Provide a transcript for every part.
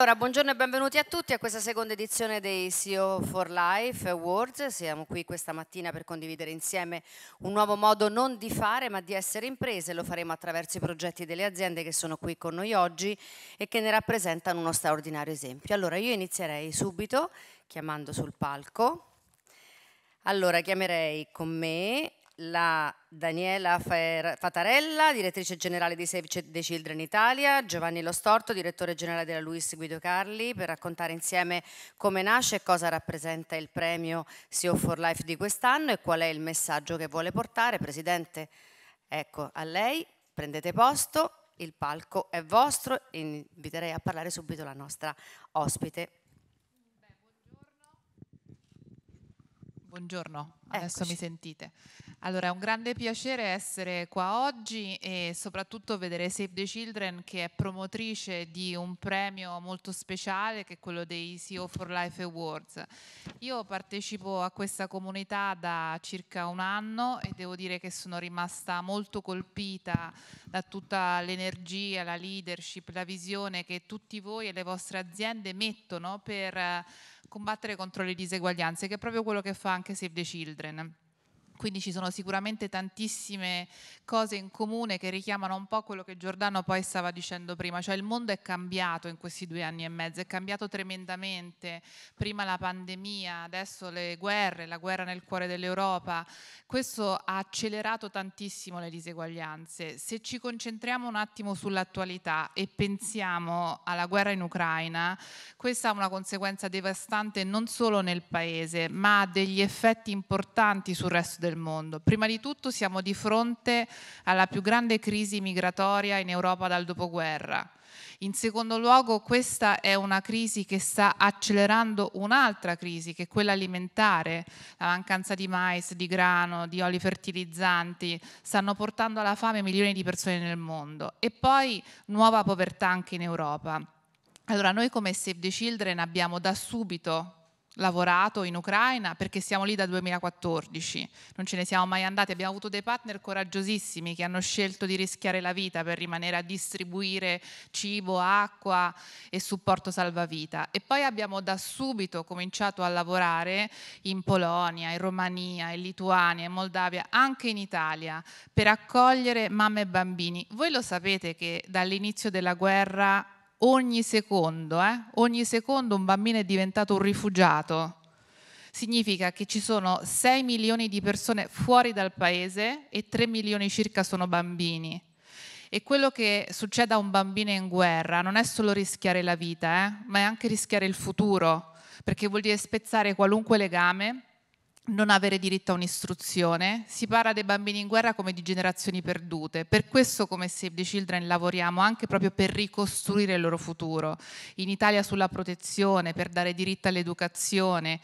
Allora, buongiorno e benvenuti a tutti a questa seconda edizione dei CEO for Life Awards. Siamo qui questa mattina per condividere insieme un nuovo modo non di fare ma di essere imprese. Lo faremo attraverso i progetti delle aziende che sono qui con noi oggi e che ne rappresentano uno straordinario esempio. Allora, io inizierei subito chiamando sul palco. Allora, chiamerei con me la Daniela Fatarella, direttrice generale di Save the Children Italia, Giovanni Lo Storto, direttore generale della Luis Guido Carli, per raccontare insieme come nasce e cosa rappresenta il premio CEO for Life di quest'anno e qual è il messaggio che vuole portare. Presidente, ecco a lei, prendete posto, il palco è vostro, inviterei a parlare subito la nostra ospite. Buongiorno, adesso Eccoci. mi sentite. Allora, è un grande piacere essere qua oggi e soprattutto vedere Save the Children che è promotrice di un premio molto speciale che è quello dei CEO for Life Awards. Io partecipo a questa comunità da circa un anno e devo dire che sono rimasta molto colpita da tutta l'energia, la leadership, la visione che tutti voi e le vostre aziende mettono per combattere contro le diseguaglianze, che è proprio quello che fa anche Save the Children. Quindi ci sono sicuramente tantissime cose in comune che richiamano un po' quello che Giordano poi stava dicendo prima, cioè il mondo è cambiato in questi due anni e mezzo, è cambiato tremendamente, prima la pandemia, adesso le guerre, la guerra nel cuore dell'Europa, questo ha accelerato tantissimo le diseguaglianze. Se ci concentriamo un attimo sull'attualità e pensiamo alla guerra in Ucraina, questa ha una conseguenza devastante non solo nel paese, ma ha degli effetti importanti sul resto del del mondo. Prima di tutto siamo di fronte alla più grande crisi migratoria in Europa dal dopoguerra. In secondo luogo questa è una crisi che sta accelerando un'altra crisi che è quella alimentare, la mancanza di mais, di grano, di oli fertilizzanti, stanno portando alla fame milioni di persone nel mondo e poi nuova povertà anche in Europa. Allora noi come Save the Children abbiamo da subito lavorato in Ucraina perché siamo lì dal 2014, non ce ne siamo mai andati, abbiamo avuto dei partner coraggiosissimi che hanno scelto di rischiare la vita per rimanere a distribuire cibo, acqua e supporto salvavita e poi abbiamo da subito cominciato a lavorare in Polonia, in Romania, in Lituania, in Moldavia, anche in Italia per accogliere mamme e bambini. Voi lo sapete che dall'inizio della guerra ogni secondo, eh? ogni secondo un bambino è diventato un rifugiato. Significa che ci sono 6 milioni di persone fuori dal paese e 3 milioni circa sono bambini. E quello che succede a un bambino in guerra non è solo rischiare la vita, eh? ma è anche rischiare il futuro, perché vuol dire spezzare qualunque legame non avere diritto a un'istruzione, si parla dei bambini in guerra come di generazioni perdute, per questo come Save the Children lavoriamo anche proprio per ricostruire il loro futuro, in Italia sulla protezione, per dare diritto all'educazione,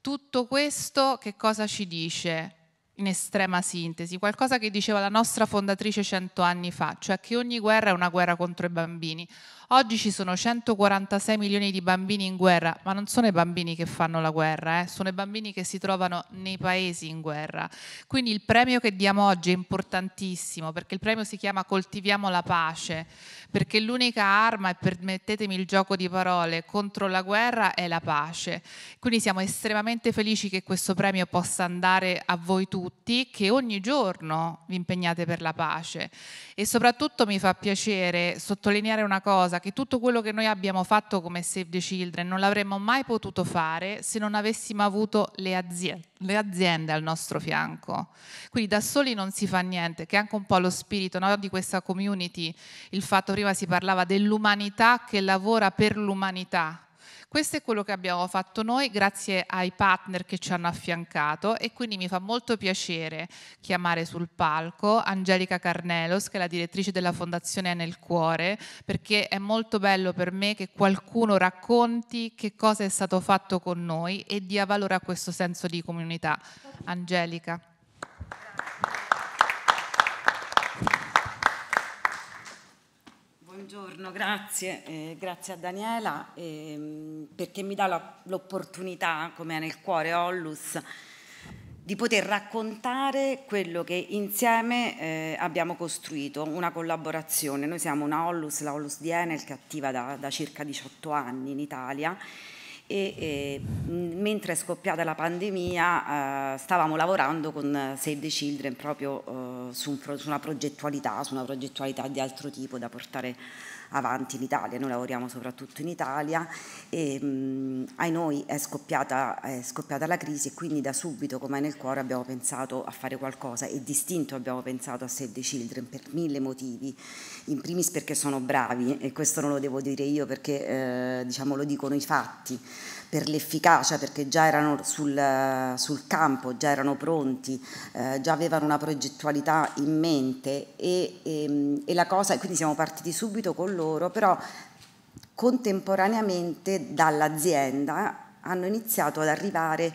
tutto questo che cosa ci dice? In estrema sintesi, qualcosa che diceva la nostra fondatrice cento anni fa, cioè che ogni guerra è una guerra contro i bambini. Oggi ci sono 146 milioni di bambini in guerra, ma non sono i bambini che fanno la guerra, eh? sono i bambini che si trovano nei paesi in guerra. Quindi il premio che diamo oggi è importantissimo perché il premio si chiama Coltiviamo la pace, perché l'unica arma, e permettetemi il gioco di parole, contro la guerra è la pace. Quindi siamo estremamente felici che questo premio possa andare a voi tutti, che ogni giorno vi impegnate per la pace. E soprattutto mi fa piacere sottolineare una cosa, che tutto quello che noi abbiamo fatto come Save the Children non l'avremmo mai potuto fare se non avessimo avuto le aziende, le aziende al nostro fianco. Quindi da soli non si fa niente, che è anche un po' lo spirito no, di questa community, il fatto prima si parlava dell'umanità che lavora per l'umanità questo è quello che abbiamo fatto noi grazie ai partner che ci hanno affiancato e quindi mi fa molto piacere chiamare sul palco Angelica Carnelos, che è la direttrice della Fondazione Nel Cuore, perché è molto bello per me che qualcuno racconti che cosa è stato fatto con noi e dia valore a questo senso di comunità. Angelica. Buongiorno, grazie, eh, grazie a Daniela eh, perché mi dà l'opportunità, come ha nel cuore Ollus, di poter raccontare quello che insieme eh, abbiamo costruito, una collaborazione. Noi siamo una Ollus, la Ollus di Enel che è attiva da, da circa 18 anni in Italia e, e mentre è scoppiata la pandemia eh, stavamo lavorando con Save the Children proprio eh, su, un, su, una progettualità, su una progettualità di altro tipo da portare avanti in Italia, noi lavoriamo soprattutto in Italia e mh, ai noi è scoppiata, è scoppiata, la crisi e quindi da subito come nel cuore abbiamo pensato a fare qualcosa e distinto abbiamo pensato a Save the Children per mille motivi, in primis perché sono bravi e questo non lo devo dire io perché eh, diciamo lo dicono i fatti, per l'efficacia, perché già erano sul, sul campo, già erano pronti, eh, già avevano una progettualità in mente e, e, ehm, e la cosa, quindi siamo partiti subito con loro, però contemporaneamente dall'azienda hanno iniziato ad arrivare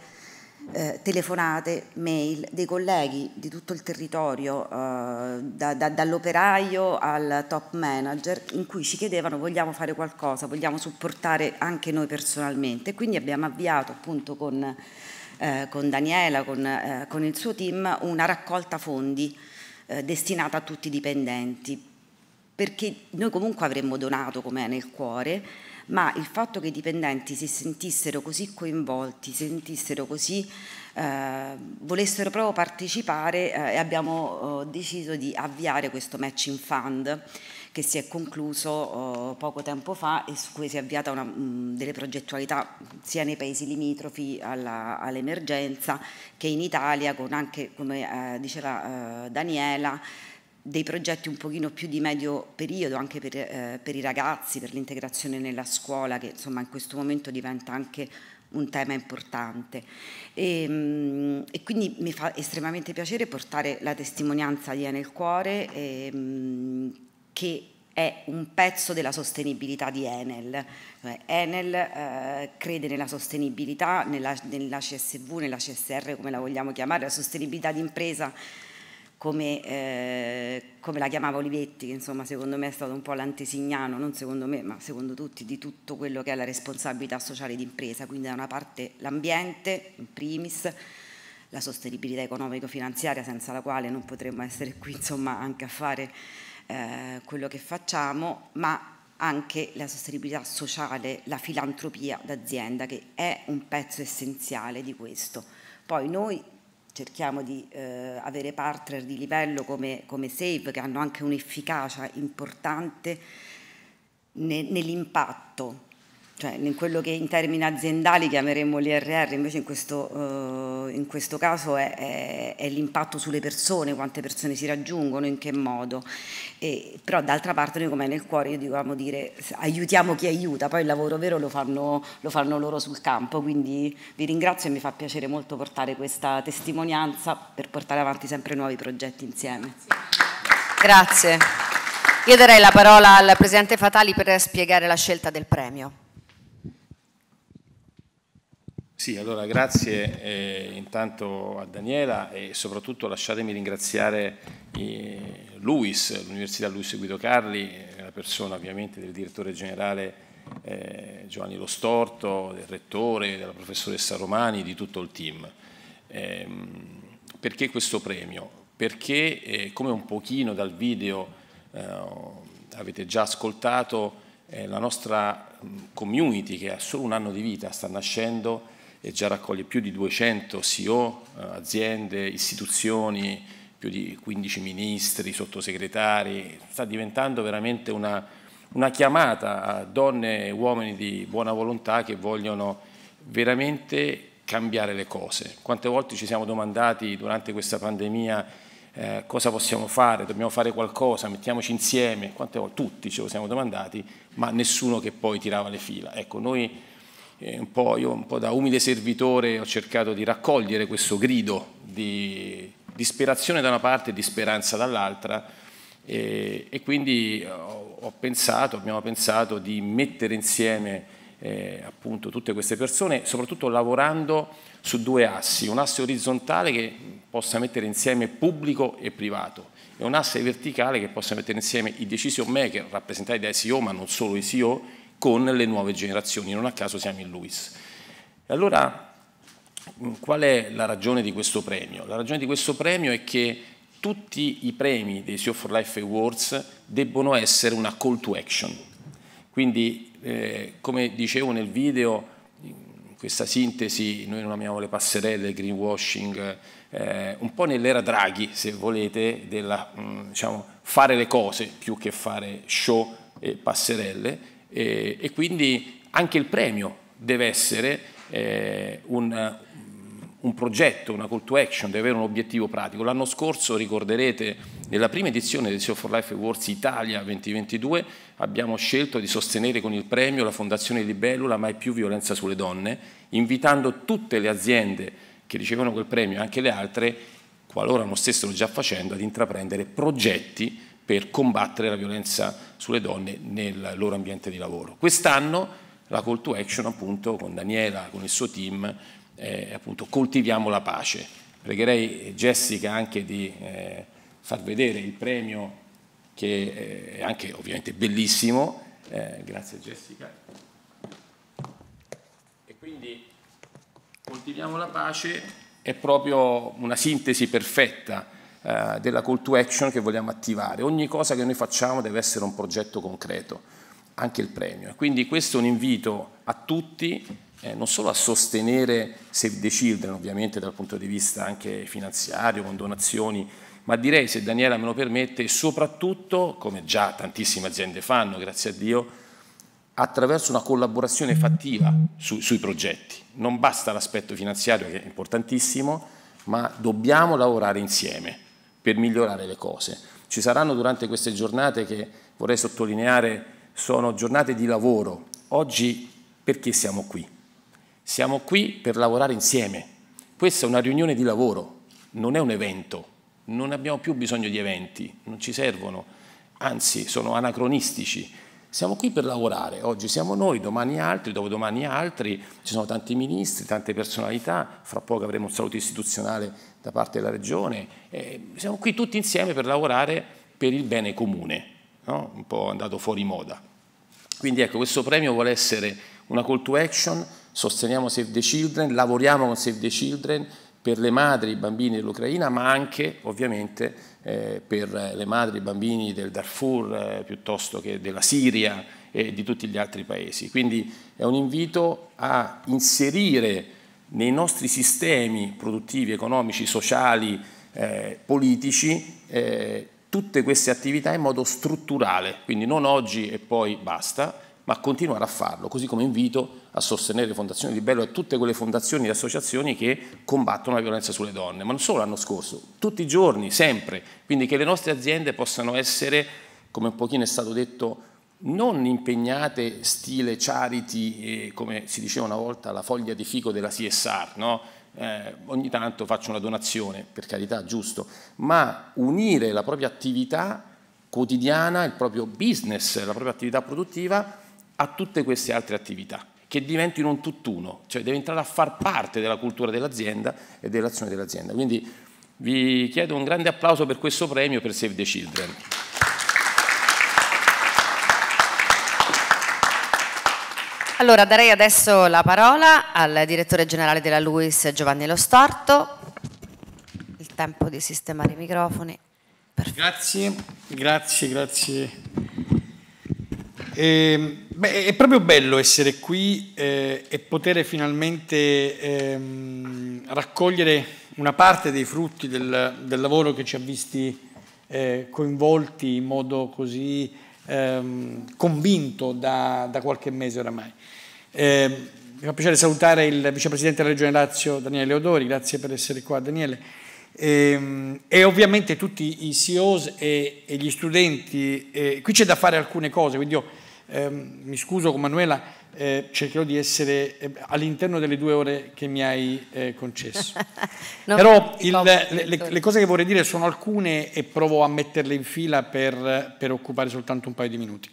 eh, telefonate, mail dei colleghi di tutto il territorio, eh, da, da, dall'operaio al top manager, in cui ci chiedevano vogliamo fare qualcosa, vogliamo supportare anche noi personalmente. Quindi abbiamo avviato appunto con, eh, con Daniela, con, eh, con, il suo team, una raccolta fondi eh, destinata a tutti i dipendenti perché noi comunque avremmo donato come nel cuore, ma il fatto che i dipendenti si sentissero così coinvolti, si sentissero così, eh, volessero proprio partecipare eh, e abbiamo eh, deciso di avviare questo matching fund che si è concluso oh, poco tempo fa e su cui si è avviata una, mh, mm, delle progettualità sia nei paesi limitrofi all'emergenza che in Italia con anche, come eh, diceva eh, Daniela, dei progetti un pochino più di medio periodo anche per, eh, per i ragazzi, per l'integrazione nella scuola che insomma in questo momento diventa anche un tema importante e, ehm, e, quindi mi fa estremamente piacere portare la testimonianza di Enel Cuore e, ehm, che è un pezzo della sostenibilità di Enel. Enel cioè, eh, crede nella sostenibilità, nella, nella CSV, nella CSR come la vogliamo chiamare, la sostenibilità d'impresa impresa come, eh, come, la chiamava Olivetti, che insomma secondo me è stato un po' l'antesignano, non secondo me, ma secondo tutti, di tutto quello che è la responsabilità sociale d'impresa, quindi da una parte l'ambiente, in primis, la sostenibilità economico-finanziaria senza la quale non potremmo essere qui insomma anche a fare eh, quello che facciamo, ma anche la sostenibilità sociale, la filantropia d'azienda che è un pezzo essenziale di questo. Poi noi cerchiamo di eh, avere partner di livello come, come, SAVE che hanno anche un'efficacia importante ne, nell'impatto cioè in quello che in termini aziendali chiameremmo l'IRR, invece in questo, eh, in questo caso è, è, è l'impatto sulle persone, quante persone si raggiungono, in che modo. E, però d'altra parte noi come nel cuore, io diciamo dire aiutiamo chi aiuta, poi il lavoro vero lo fanno, lo fanno loro sul campo, quindi vi ringrazio e mi fa piacere molto portare questa testimonianza per portare avanti sempre nuovi progetti insieme. Grazie. Io darei la parola al Presidente Fatali per spiegare la scelta del premio. Sì, allora grazie eh, intanto a Daniela e soprattutto lasciatemi ringraziare eh, Luis, l'Università Luis Guido Carli, eh, la persona ovviamente del direttore generale eh, Giovanni Lo Storto, del rettore, della professoressa Romani, di tutto il team. Ehm, perché questo premio? Perché eh, come un pochino dal video eh, avete già ascoltato, la nostra mm, community che ha solo un anno di vita sta nascendo e già raccoglie più di 200 CEO, eh, aziende, istituzioni, più di 15 ministri, sottosegretari, sta diventando veramente una, una chiamata a donne e uomini di buona volontà che vogliono veramente cambiare le cose. Quante volte ci siamo domandati durante questa pandemia eh, cosa possiamo fare, dobbiamo fare qualcosa, mettiamoci insieme, quante volte tutti ce lo siamo domandati, ma nessuno che poi tirava le fila. Ecco, noi eh, un po', io un po' da umile servitore ho cercato di raccogliere questo grido di disperazione da una parte e di speranza dall'altra e, eh, e quindi ho, ho pensato, abbiamo pensato di mettere insieme eh, appunto tutte queste persone, soprattutto lavorando su due assi, un asse orizzontale che possa mettere insieme pubblico e privato e un asse verticale che possa mettere insieme i decision maker rappresentati dai CEO ma non solo i CEO con le nuove generazioni, non a caso siamo in Luis. E allora mm, qual è la ragione di questo premio? La ragione di questo premio è che tutti i premi dei Sea for Life Awards debbono essere una call to action. Quindi, eh, come dicevo nel video, mm, questa sintesi, noi non amiamo le passerelle, il greenwashing, eh, un po' nell'era Draghi, se volete, della, mm, diciamo, fare le cose più che fare show e passerelle, eh, e quindi anche il premio deve essere eh, un, un progetto, una call to action, deve avere un obiettivo pratico. L'anno scorso, ricorderete, nella prima edizione del CEO for Life Awards Italia 2022 abbiamo scelto di sostenere con il premio la Fondazione Libellula Mai più violenza sulle donne, invitando tutte le aziende che ricevono quel premio e anche le altre, qualora non stessero già facendo, ad intraprendere progetti per combattere la violenza sulle donne nel loro ambiente di lavoro. Quest'anno la call to action appunto con Daniela, con il suo team, eh, appunto coltiviamo la pace. Pregherei Jessica anche di eh, far vedere il premio che eh, è anche ovviamente bellissimo. Eh, grazie Jessica. E quindi coltiviamo la pace è proprio una sintesi perfetta eh, della call to action che vogliamo attivare. Ogni cosa che noi facciamo deve essere un progetto concreto, anche il premio. Quindi questo è un invito a tutti, eh, non solo a sostenere Save the Children, ovviamente dal punto di vista anche finanziario, con donazioni, ma direi, se Daniela me lo permette, soprattutto, come già tantissime aziende fanno, grazie a Dio, attraverso una collaborazione fattiva su, sui progetti. Non basta l'aspetto finanziario che è importantissimo, ma dobbiamo lavorare insieme per migliorare le cose. Ci saranno durante queste giornate che vorrei sottolineare sono giornate di lavoro. Oggi perché siamo qui? Siamo qui per lavorare insieme. Questa è una riunione di lavoro, non è un evento. Non abbiamo più bisogno di eventi, non ci servono, anzi sono anacronistici siamo qui per lavorare, oggi siamo noi, domani altri, dopodomani altri, ci sono tanti ministri, tante personalità, fra poco avremo un saluto istituzionale da parte della Regione, eh, siamo qui tutti insieme per lavorare per il bene comune, no? un po' andato fuori moda. Quindi ecco, questo premio vuole essere una call to action, sosteniamo Save the Children, lavoriamo con Save the Children, per le madri e i bambini dell'Ucraina, ma anche ovviamente eh, per le madri e i bambini del Darfur eh, piuttosto che della Siria e di tutti gli altri paesi. Quindi è un invito a inserire nei nostri sistemi produttivi, economici, sociali, eh, politici eh, tutte queste attività in modo strutturale, quindi non oggi e poi basta, ma continuare a farlo, così come invito a sostenere le fondazioni Bello e tutte quelle fondazioni e associazioni che combattono la violenza sulle donne, ma non solo l'anno scorso, tutti i giorni, sempre, quindi che le nostre aziende possano essere, come un pochino è stato detto, non impegnate stile charity, eh, come si diceva una volta, la foglia di fico della CSR, no? Eh, ogni tanto faccio una donazione, per carità, giusto, ma unire la propria attività quotidiana, il proprio business, la propria attività produttiva a tutte queste altre attività, che diventino un tutt'uno, cioè deve entrare a far parte della cultura dell'azienda e dell'azione dell'azienda. Quindi vi chiedo un grande applauso per questo premio per Save the Children. Allora darei adesso la parola al direttore generale della LUIS Giovanni Lo Storto. Il tempo di sistemare i microfoni. Perfetto. Grazie, grazie, grazie. E ehm, Beh, è proprio bello essere qui eh, e poter finalmente ehm, raccogliere una parte dei frutti del, del lavoro che ci ha visti eh, coinvolti in modo così ehm, convinto da, da, qualche mese oramai. Eh, mi fa piacere salutare il vicepresidente della Regione Lazio, Daniele Odori, grazie per essere qua Daniele, e, ehm, e ovviamente tutti i CEOs e, e gli studenti. E eh, qui c'è da fare alcune cose, quindi io Ehm, mi scuso con Manuela, eh, cercherò di essere eh, all'interno delle due ore che mi hai eh, concesso. Però il, le, le, le, cose che vorrei dire sono alcune e provo a metterle in fila per, per occupare soltanto un paio di minuti.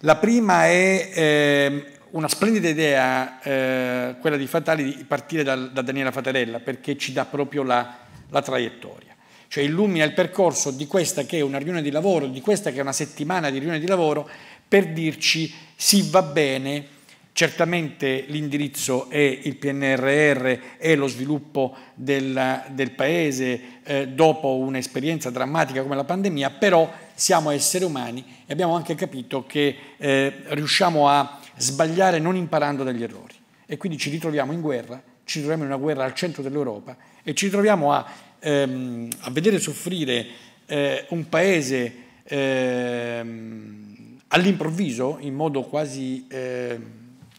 La prima è ehm, una splendida idea, eh, quella di Fatali, di partire dal, da Daniela Fatarella, perché ci dà proprio la, la traiettoria cioè illumina il percorso di questa che è una riunione di lavoro, di questa che è una settimana di riunione di lavoro, per dirci sì va bene, certamente l'indirizzo è il PNRR, è lo sviluppo del, del Paese eh, dopo un'esperienza drammatica come la pandemia, però siamo esseri umani e abbiamo anche capito che eh, riusciamo a sbagliare non imparando dagli errori e quindi ci ritroviamo in guerra, ci ritroviamo in una guerra al centro dell'Europa e ci ritroviamo a, ehm, a vedere soffrire eh, un paese ehm, all'improvviso, in modo quasi eh,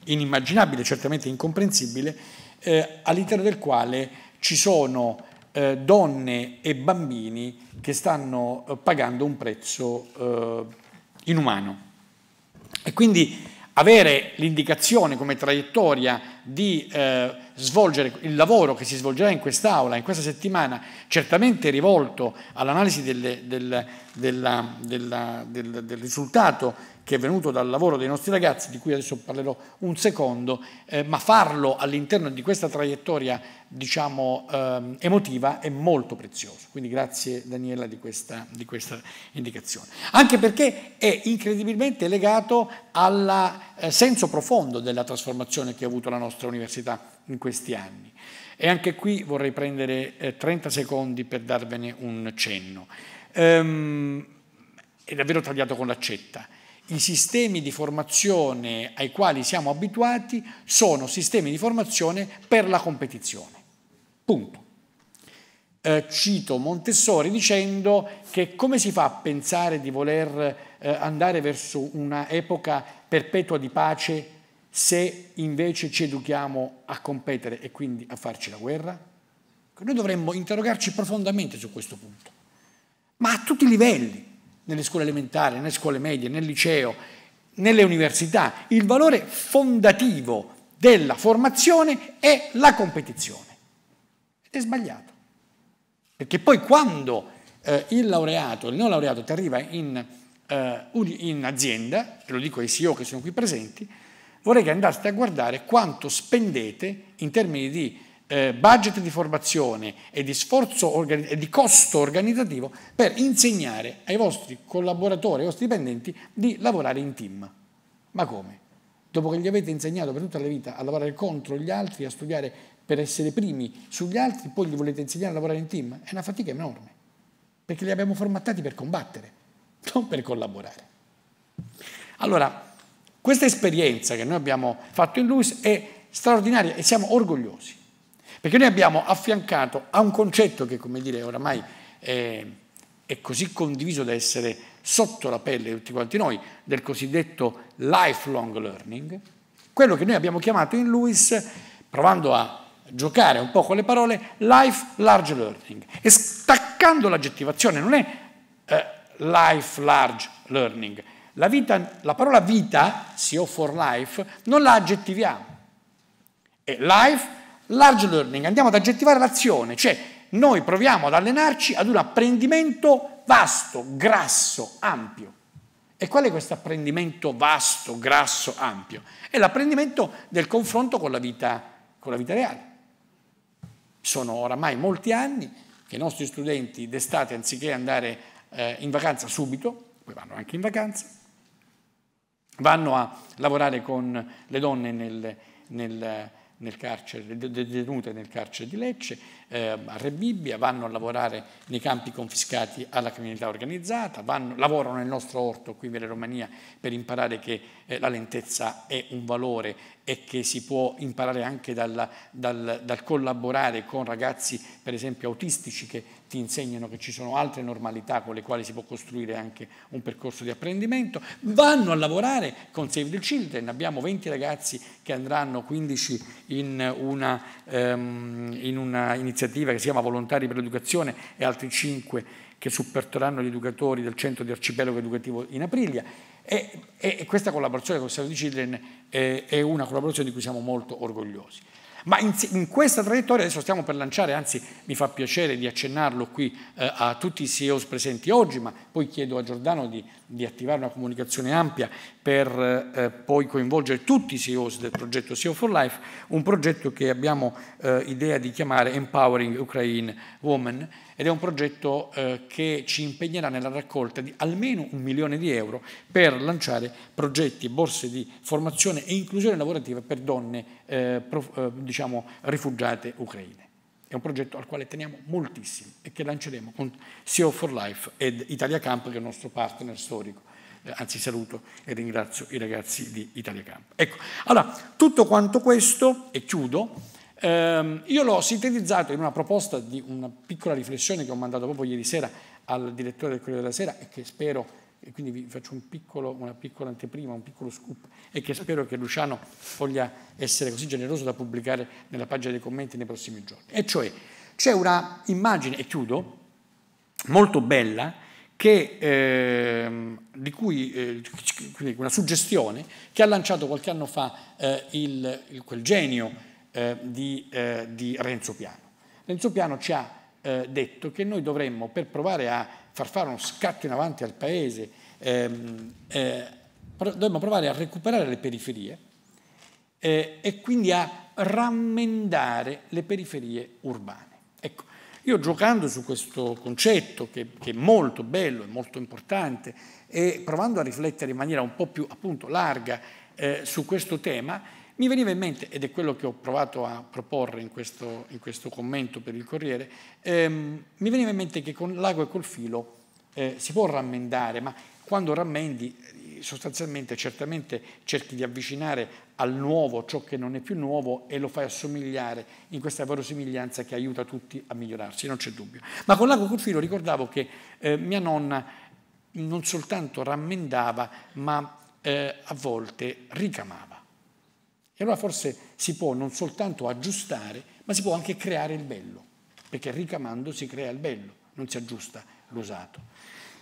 inimmaginabile, certamente incomprensibile, eh, all'interno del quale ci sono eh, donne e bambini che stanno eh, pagando un prezzo eh, inumano. E quindi avere l'indicazione come traiettoria di eh, svolgere il lavoro che si svolgerà in quest'Aula, in questa settimana, certamente rivolto all'analisi del, del, del, del, risultato che è venuto dal lavoro dei nostri ragazzi, di cui adesso parlerò un secondo, eh, ma farlo all'interno di questa traiettoria diciamo, eh, emotiva è molto prezioso. Quindi grazie Daniela di questa, di questa indicazione. Anche perché è incredibilmente legato al eh, senso profondo della trasformazione che ha avuto la nostra università in questi anni. E anche qui vorrei prendere 30 eh, secondi per darvene un cenno. Ehm, è davvero tagliato con l'accetta. I sistemi di formazione ai quali siamo abituati sono sistemi di formazione per la competizione. Punto. Eh, cito Montessori dicendo che come si fa a pensare di voler eh, andare verso una epoca perpetua di pace se invece ci educhiamo a competere e quindi a farci la guerra? Noi dovremmo interrogarci profondamente su questo punto, ma a tutti i livelli, nelle scuole elementari, nelle scuole medie, nel liceo, nelle università, il valore fondativo della formazione è la competizione. Ed è sbagliato, perché poi quando eh, il laureato, il non laureato, ti arriva in, eh, in azienda, e lo dico ai CEO che sono qui presenti, vorrei che andaste a guardare quanto spendete in termini di eh, budget di formazione e di, sforzo e di costo organizzativo per insegnare ai vostri collaboratori, ai vostri dipendenti di lavorare in team. Ma come? Dopo che gli avete insegnato per tutta la vita a lavorare contro gli altri, a studiare per essere primi sugli altri, poi gli volete insegnare a lavorare in team? È una fatica enorme, perché li abbiamo formattati per combattere, non per collaborare. Allora, questa esperienza che noi abbiamo fatto in Luis è straordinaria e siamo orgogliosi, perché noi abbiamo affiancato a un concetto che, come dire, oramai è, è così condiviso da essere sotto la pelle di tutti quanti noi, del cosiddetto lifelong learning, quello che noi abbiamo chiamato in Luis, provando a giocare un po' con le parole, life large learning. E staccando l'aggettivazione, non è eh, life large learning, la, vita, la parola vita, CEO for life, non la aggettiviamo. È life, large learning, andiamo ad aggettivare l'azione, cioè noi proviamo ad allenarci ad un apprendimento vasto, grasso, ampio. E qual è questo apprendimento vasto, grasso, ampio? È l'apprendimento del confronto con la, vita, con la vita reale. Sono oramai molti anni che i nostri studenti d'estate, anziché andare eh, in vacanza subito, poi vanno anche in vacanza, vanno a lavorare con le donne nel, nel, nel carcere, detenute nel carcere di Lecce, eh, a Re Bibbia, vanno a lavorare nei campi confiscati alla criminalità organizzata, vanno, lavorano nel nostro orto qui in Vere Romania per imparare che eh, la lentezza è un valore e che si può imparare anche dal, dal, dal collaborare con ragazzi per esempio autistici che ti insegnano che ci sono altre normalità con le quali si può costruire anche un percorso di apprendimento, vanno a lavorare con Save the Children, abbiamo 20 ragazzi che andranno 15 in una, um, in una iniziativa un'iniziativa che si chiama Volontari per l'Educazione e altri cinque che supporteranno gli educatori del centro di arcipelago educativo in Aprilia. E, e questa collaborazione con il Stato di Children è, è una collaborazione di cui siamo molto orgogliosi. Ma in, in, questa traiettoria adesso stiamo per lanciare, anzi mi fa piacere di accennarlo qui eh, a tutti i CEOs presenti oggi, ma poi chiedo a Giordano di, di attivare una comunicazione ampia per eh, poi coinvolgere tutti i CEOs del progetto CEO for Life, un progetto che abbiamo eh, idea di chiamare Empowering Ukraine Women, ed è un progetto eh, che ci impegnerà nella raccolta di almeno un milione di euro per lanciare progetti borse di formazione e inclusione lavorativa per donne eh, prof, eh, diciamo, rifugiate ucraine. È un progetto al quale teniamo moltissimo e che lanceremo con CO for Life ed Italia Camp, che è il nostro partner storico eh, anzi saluto e ringrazio i ragazzi di Italia Camp. Ecco, allora, tutto quanto questo, e chiudo, eh, io l'ho sintetizzato in una proposta di una piccola riflessione che ho mandato proprio ieri sera al direttore del Corriere della Sera e che spero, e quindi vi faccio un piccolo, una piccola anteprima, un piccolo scoop, e che spero che Luciano voglia essere così generoso da pubblicare nella pagina dei commenti nei prossimi giorni. E cioè, c'è una immagine, e chiudo, molto bella, che, eh, di cui, eh, una suggestione che ha lanciato qualche anno fa eh, il, il, quel genio eh, di, eh, di, Renzo Piano. Renzo Piano ci ha eh, detto che noi dovremmo, per provare a far fare uno scatto in avanti al Paese, ehm, eh, dovremmo provare a recuperare le periferie eh, e quindi a rammendare le periferie urbane. Ecco, io giocando su questo concetto, che, che è molto bello e molto importante, e provando a riflettere in maniera un po' più appunto, larga eh, su questo tema, mi veniva in mente, ed è quello che ho provato a proporre in questo, in questo commento per il Corriere, ehm, mi veniva in mente che con l'ago e col filo eh, si può rammendare, ma quando rammendi eh, sostanzialmente certamente cerchi di avvicinare al nuovo ciò che non è più nuovo e lo fai assomigliare in questa verosimiglianza che aiuta tutti a migliorarsi, non c'è dubbio. Ma con l'ago e col filo ricordavo che eh, mia nonna non soltanto rammendava, ma eh, a volte ricamava. E allora forse si può non soltanto aggiustare, ma si può anche creare il bello, perché ricamando si crea il bello, non si aggiusta l'usato.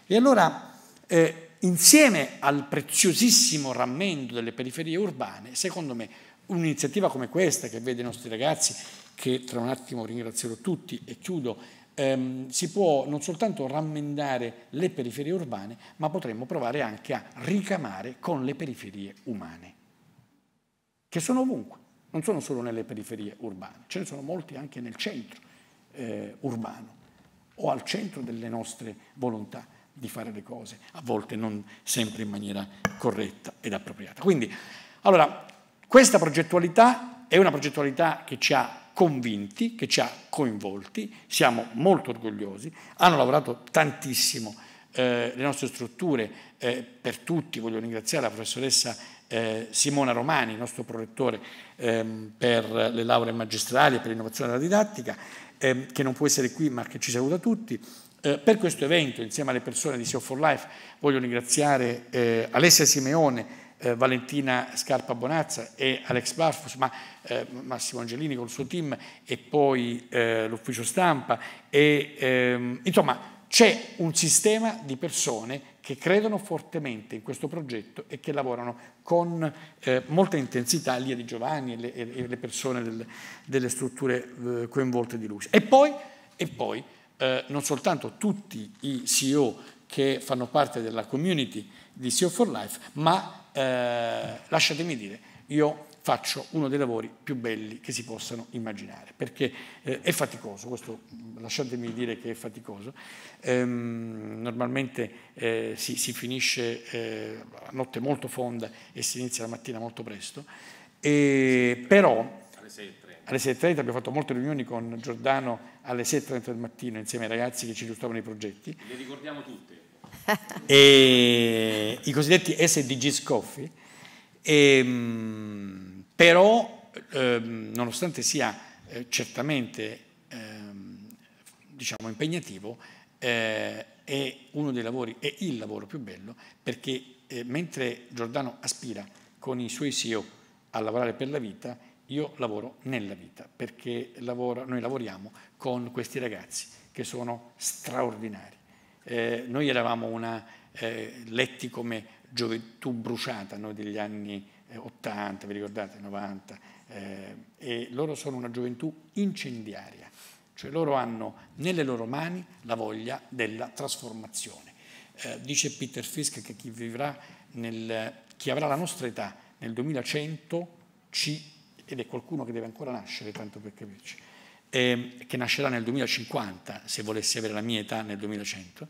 E allora, eh, insieme al preziosissimo rammendo delle periferie urbane, secondo me un'iniziativa come questa, che vede i nostri ragazzi, che tra un attimo ringrazierò tutti e chiudo, ehm, si può non soltanto rammendare le periferie urbane, ma potremmo provare anche a ricamare con le periferie umane che sono ovunque, non sono solo nelle periferie urbane, ce ne sono molti anche nel centro eh, urbano o al centro delle nostre volontà di fare le cose, a volte non sempre in maniera corretta ed appropriata. Quindi, allora, questa progettualità è una progettualità che ci ha convinti, che ci ha coinvolti, siamo molto orgogliosi, hanno lavorato tantissimo eh, le nostre strutture eh, per tutti, voglio ringraziare la professoressa eh, Simona Romani, nostro prorettore ehm, per le lauree magistrali e per l'innovazione della didattica, ehm, che non può essere qui ma che ci saluta tutti. Eh, per questo evento, insieme alle persone di Seo for Life, voglio ringraziare eh, Alessia Simeone, eh, Valentina Scarpa Bonazza e Alex Barfus, ma eh, Massimo Angelini col suo team e poi eh, l'ufficio stampa. E, ehm, insomma, c'è un sistema di persone che credono fortemente in questo progetto e che lavorano con eh, molta intensità, Lia Di Giovanni e le, e le persone del, delle strutture eh, coinvolte di Lux. E poi, e poi eh, non soltanto tutti i CEO che fanno parte della community di CEO for Life, ma eh, lasciatemi dire, io faccio uno dei lavori più belli che si possano immaginare, perché eh, è faticoso, questo lasciatemi dire che è faticoso, ehm, normalmente eh, si, si, finisce eh, la notte molto fonda e si inizia la mattina molto presto, e, però alle 6.30 abbiamo fatto molte riunioni con Giordano alle 6.30 del mattino insieme ai ragazzi che ci illustravano i progetti. Le ricordiamo tutte. e i cosiddetti SDGs Coffee e, ehm, però, ehm, nonostante sia eh, certamente ehm, diciamo impegnativo, eh, è uno dei lavori, è il lavoro più bello, perché eh, mentre Giordano aspira con i suoi CEO a lavorare per la vita, io lavoro nella vita, perché lavoro, noi lavoriamo con questi ragazzi che sono straordinari. noi eravamo una, letti come gioventù bruciata no, degli anni 80, eh, vi ricordate, 90, eh, e loro sono una gioventù incendiaria, cioè loro hanno nelle loro mani la voglia della trasformazione. Eh, dice Peter Fisk che chi vivrà nel, chi avrà la nostra età nel 2100 ci, ed è qualcuno che deve ancora nascere, tanto per capirci, eh, che nascerà nel 2050, se volessi avere la mia età nel 2100,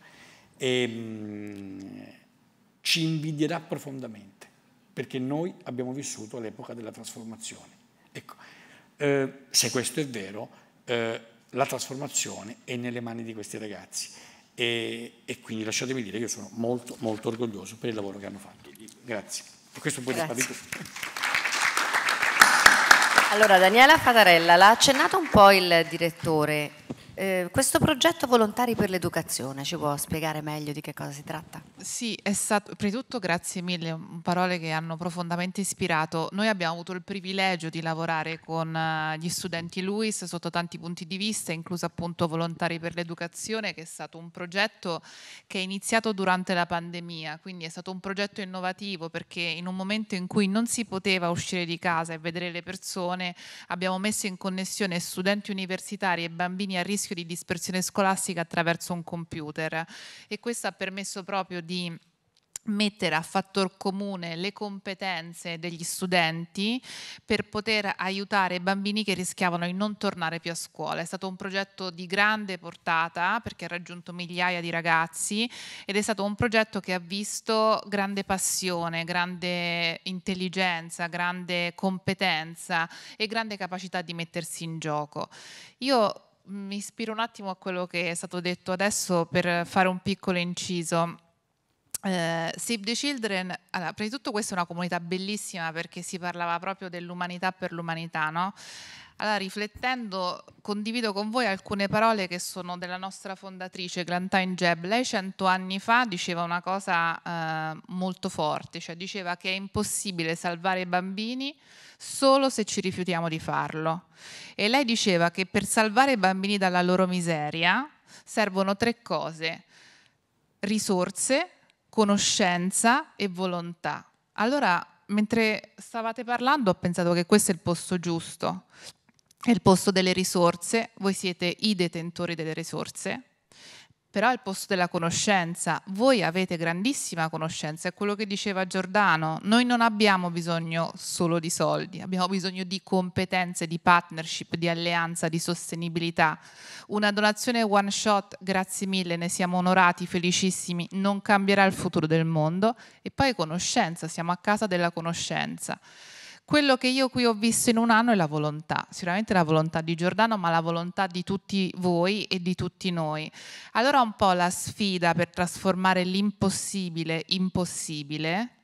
e, ehm, ci invidierà profondamente, perché noi abbiamo vissuto l'epoca della trasformazione. Ecco, eh, se questo è vero, eh, la trasformazione è nelle mani di questi ragazzi e, e quindi lasciatemi dire che io sono molto, molto orgoglioso per il lavoro che hanno fatto. Grazie. E questo poi Grazie. Allora, Daniela Fatarella, l'ha accennato un po' il direttore, eh, questo progetto Volontari per l'Educazione ci può spiegare meglio di che cosa si tratta? Sì, è stato, prima di tutto grazie mille, mm, parole che hanno profondamente ispirato. Noi abbiamo avuto il privilegio di lavorare con eh, gli studenti LUIS sotto tanti punti di vista, incluso appunto Volontari per l'Educazione, che è stato un progetto che è iniziato durante la pandemia, quindi è stato un progetto innovativo perché in un momento in cui non si poteva uscire di casa e vedere le persone, abbiamo messo in connessione studenti universitari e bambini a rischio rischio di dispersione scolastica attraverso un computer e questo ha permesso proprio di mettere a fattor comune le competenze degli studenti per poter aiutare i bambini che rischiavano di non tornare più a scuola. È stato un progetto di grande portata perché ha raggiunto migliaia di ragazzi ed è stato un progetto che ha visto grande passione, grande intelligenza, grande competenza e grande capacità di mettersi in gioco. Io mi ispiro un attimo a quello che è stato detto adesso per fare un piccolo inciso. Eh, Save the Children, allora, prima di tutto questa è una comunità bellissima perché si parlava proprio dell'umanità per l'umanità, no? Allora, riflettendo, condivido con voi alcune parole che sono della nostra fondatrice Glantine Jeb. Lei cento anni fa diceva una cosa eh, molto forte, cioè diceva che è impossibile salvare i bambini solo se ci rifiutiamo di farlo. E lei diceva che per salvare i bambini dalla loro miseria servono tre cose, risorse, conoscenza e volontà. Allora, mentre stavate parlando, ho pensato che questo è il posto giusto, è il posto delle risorse, voi siete i detentori delle risorse, però al posto della conoscenza. Voi avete grandissima conoscenza, è quello che diceva Giordano, noi non abbiamo bisogno solo di soldi, abbiamo bisogno di competenze, di partnership, di alleanza, di sostenibilità. Una donazione one shot, grazie mille, ne siamo onorati, felicissimi, non cambierà il futuro del mondo e poi conoscenza, siamo a casa della conoscenza. Quello che io qui ho visto in un anno è la volontà, sicuramente la volontà di Giordano, ma la volontà di tutti voi e di tutti noi. Allora un po' la sfida per trasformare l'impossibile in possibile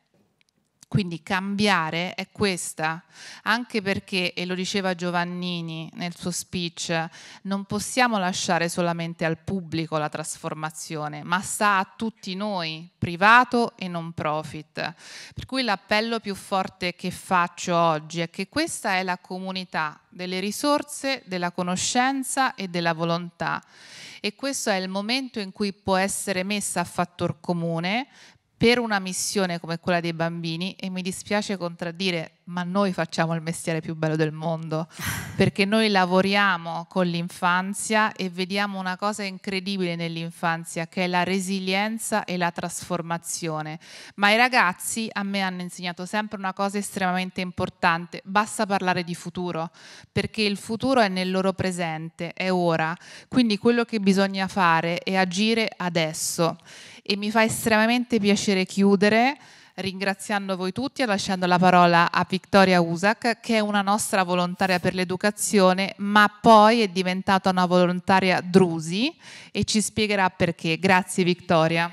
quindi cambiare è questa, anche perché, e lo diceva Giovannini nel suo speech, non possiamo lasciare solamente al pubblico la trasformazione, ma sta a tutti noi, privato e non profit. Per cui l'appello più forte che faccio oggi è che questa è la comunità delle risorse, della conoscenza e della volontà. E questo è il momento in cui può essere messa a fattor comune per una missione come quella dei bambini, e mi dispiace contraddire, ma noi facciamo il mestiere più bello del mondo, perché noi lavoriamo con l'infanzia e vediamo una cosa incredibile nell'infanzia, che è la resilienza e la trasformazione. Ma i ragazzi a me hanno insegnato sempre una cosa estremamente importante, basta parlare di futuro, perché il futuro è nel loro presente, è ora, quindi quello che bisogna fare è agire adesso e mi fa estremamente piacere chiudere ringraziando voi tutti e lasciando la parola a Vittoria Usac, che è una nostra volontaria per l'educazione, ma poi è diventata una volontaria Drusi e ci spiegherà perché. Grazie Vittoria.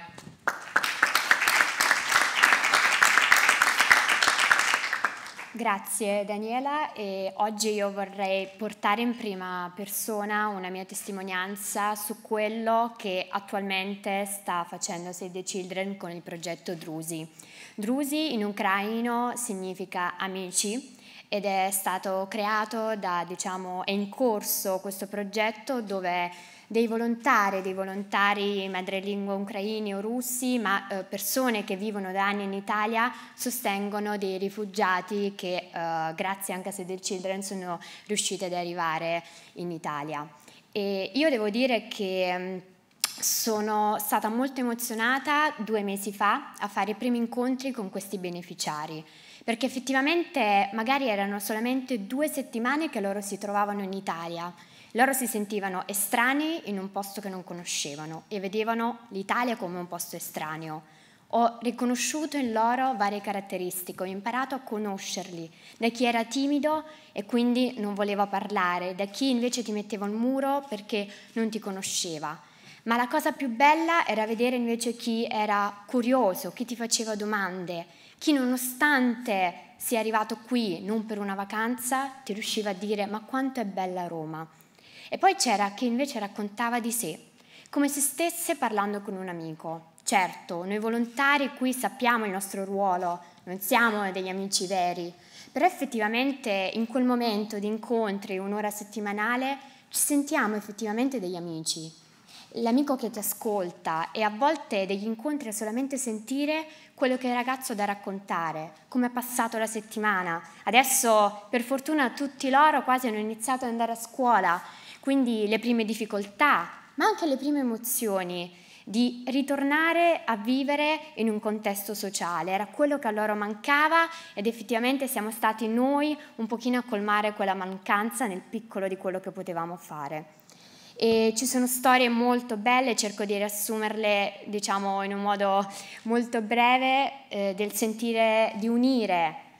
Grazie Daniela e oggi io vorrei portare in prima persona una mia testimonianza su quello che attualmente sta facendo Save the Children con il progetto Drusi. Drusi in ucraino significa amici ed è stato creato da, diciamo, è in corso questo progetto dove dei volontari, dei volontari madrelingua ucraini o russi, ma eh, persone che vivono da anni in Italia sostengono dei rifugiati che eh, grazie anche a Save the Children sono riusciti ad arrivare in Italia. E io devo dire che mm, sono stata molto emozionata due mesi fa a fare i primi incontri con questi beneficiari perché effettivamente magari erano solamente due settimane che loro si trovavano in Italia loro si sentivano estranei in un posto che non conoscevano e vedevano l'Italia come un posto estraneo. Ho riconosciuto in loro varie caratteristiche, ho imparato a conoscerli, da chi era timido e quindi non voleva parlare, da chi invece ti metteva un muro perché non ti conosceva. Ma la cosa più bella era vedere invece chi era curioso, chi ti faceva domande, chi nonostante sia arrivato qui non per una vacanza ti riusciva a dire ma quanto è bella Roma. E poi c'era che invece raccontava di sé, come se stesse parlando con un amico. Certo, noi volontari qui sappiamo il nostro ruolo, non siamo degli amici veri, però effettivamente in quel momento di incontri, un'ora settimanale, ci sentiamo effettivamente degli amici. L'amico che ti ascolta e a volte degli incontri è solamente sentire quello che il ragazzo ha da raccontare, come è passato la settimana. Adesso per fortuna tutti loro quasi hanno iniziato ad andare a scuola, quindi le prime difficoltà, ma anche le prime emozioni di ritornare a vivere in un contesto sociale. Era quello che a loro mancava ed effettivamente siamo stati noi un pochino a colmare quella mancanza nel piccolo di quello che potevamo fare. E ci sono storie molto belle, cerco di riassumerle diciamo, in un modo molto breve, eh, del sentire di unire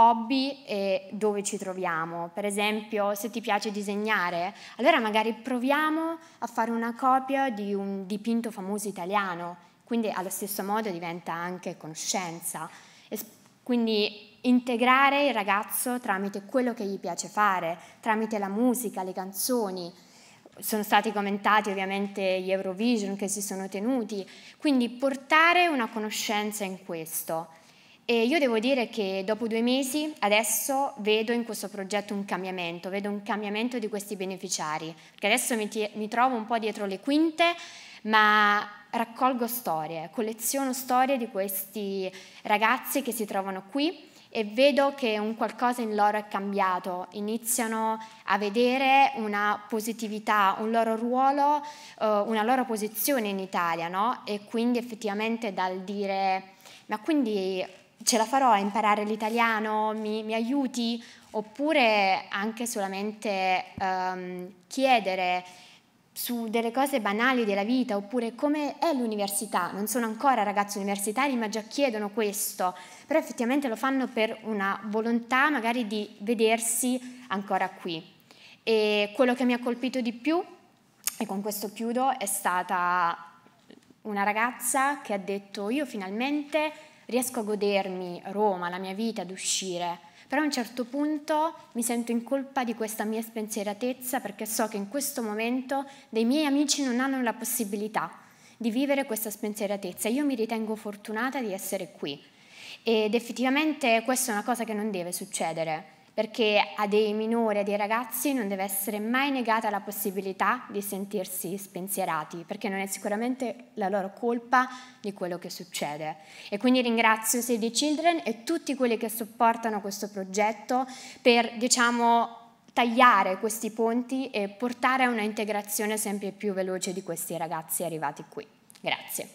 hobby e dove ci troviamo. Per esempio, se ti piace disegnare, allora magari proviamo a fare una copia di un dipinto famoso italiano, quindi allo stesso modo diventa anche conoscenza. E quindi integrare il ragazzo tramite quello che gli piace fare, tramite la musica, le canzoni. Sono stati commentati ovviamente gli Eurovision che si sono tenuti, quindi portare una conoscenza in questo. E io devo dire che dopo due mesi adesso vedo in questo progetto un cambiamento, vedo un cambiamento di questi beneficiari, perché adesso mi, mi trovo un po' dietro le quinte, ma raccolgo storie, colleziono storie di questi ragazzi che si trovano qui e vedo che un qualcosa in loro è cambiato, iniziano a vedere una positività, un loro ruolo, eh, una loro posizione in Italia, no? E quindi effettivamente dal dire, ma quindi ce la farò a imparare l'italiano, mi, mi aiuti? Oppure anche solamente um, chiedere su delle cose banali della vita, oppure come è l'università. Non sono ancora ragazzi universitari, ma già chiedono questo, però effettivamente lo fanno per una volontà magari di vedersi ancora qui. E quello che mi ha colpito di più, e con questo chiudo, è stata una ragazza che ha detto io finalmente riesco a godermi Roma, la mia vita, ad uscire, però a un certo punto mi sento in colpa di questa mia spensieratezza perché so che in questo momento dei miei amici non hanno la possibilità di vivere questa spensieratezza. Io mi ritengo fortunata di essere qui ed effettivamente questa è una cosa che non deve succedere perché a dei minori, a dei ragazzi non deve essere mai negata la possibilità di sentirsi spensierati, perché non è sicuramente la loro colpa di quello che succede. E quindi ringrazio Save the Children e tutti quelli che supportano questo progetto per, diciamo, tagliare questi ponti e portare a una integrazione sempre più veloce di questi ragazzi arrivati qui. Grazie.